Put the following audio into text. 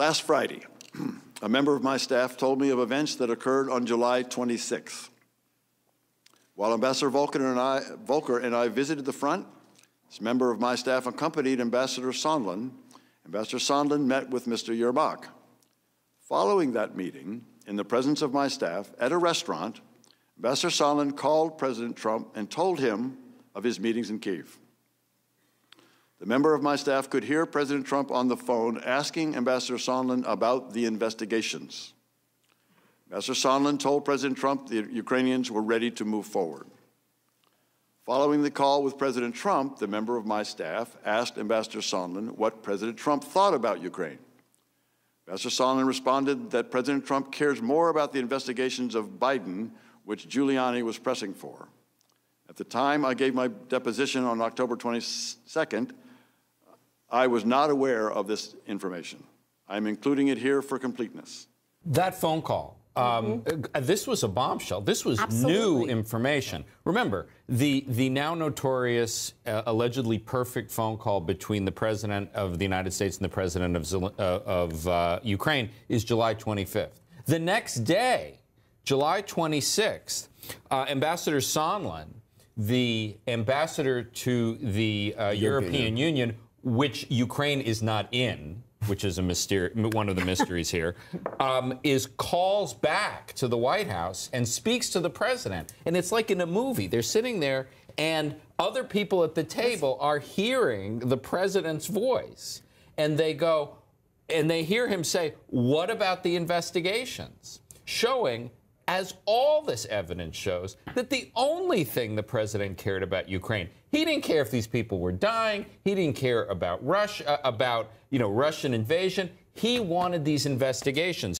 Last Friday, a member of my staff told me of events that occurred on July 26th. While Ambassador Volker and I, Volker and I visited the front, this member of my staff accompanied Ambassador Sondland. Ambassador Sondland met with Mr. Yerbach. Following that meeting, in the presence of my staff, at a restaurant, Ambassador Sondland called President Trump and told him of his meetings in Kiev. The member of my staff could hear President Trump on the phone asking Ambassador Sondland about the investigations. Ambassador Sondland told President Trump the Ukrainians were ready to move forward. Following the call with President Trump, the member of my staff asked Ambassador Sondland what President Trump thought about Ukraine. Ambassador Sondland responded that President Trump cares more about the investigations of Biden, which Giuliani was pressing for. At the time I gave my deposition on October 22nd, I was not aware of this information. I'm including it here for completeness. That phone call. Um, mm-hmm. This was a bombshell. This was Absolutely. new information. Remember the the now notorious, uh, allegedly perfect phone call between the president of the United States and the president of uh, of uh, Ukraine is July 25th. The next day, July 26th, uh, Ambassador Sondland, the ambassador to the uh, European Union which Ukraine is not in, which is a mystery, one of the mysteries here, um, is calls back to the White House and speaks to the president. And it's like in a movie. They're sitting there, and other people at the table are hearing the president's voice. And they go, and they hear him say, What about the investigations? Showing as all this evidence shows, that the only thing the president cared about Ukraine, he didn't care if these people were dying, he didn't care about Russia, about you know Russian invasion. He wanted these investigations.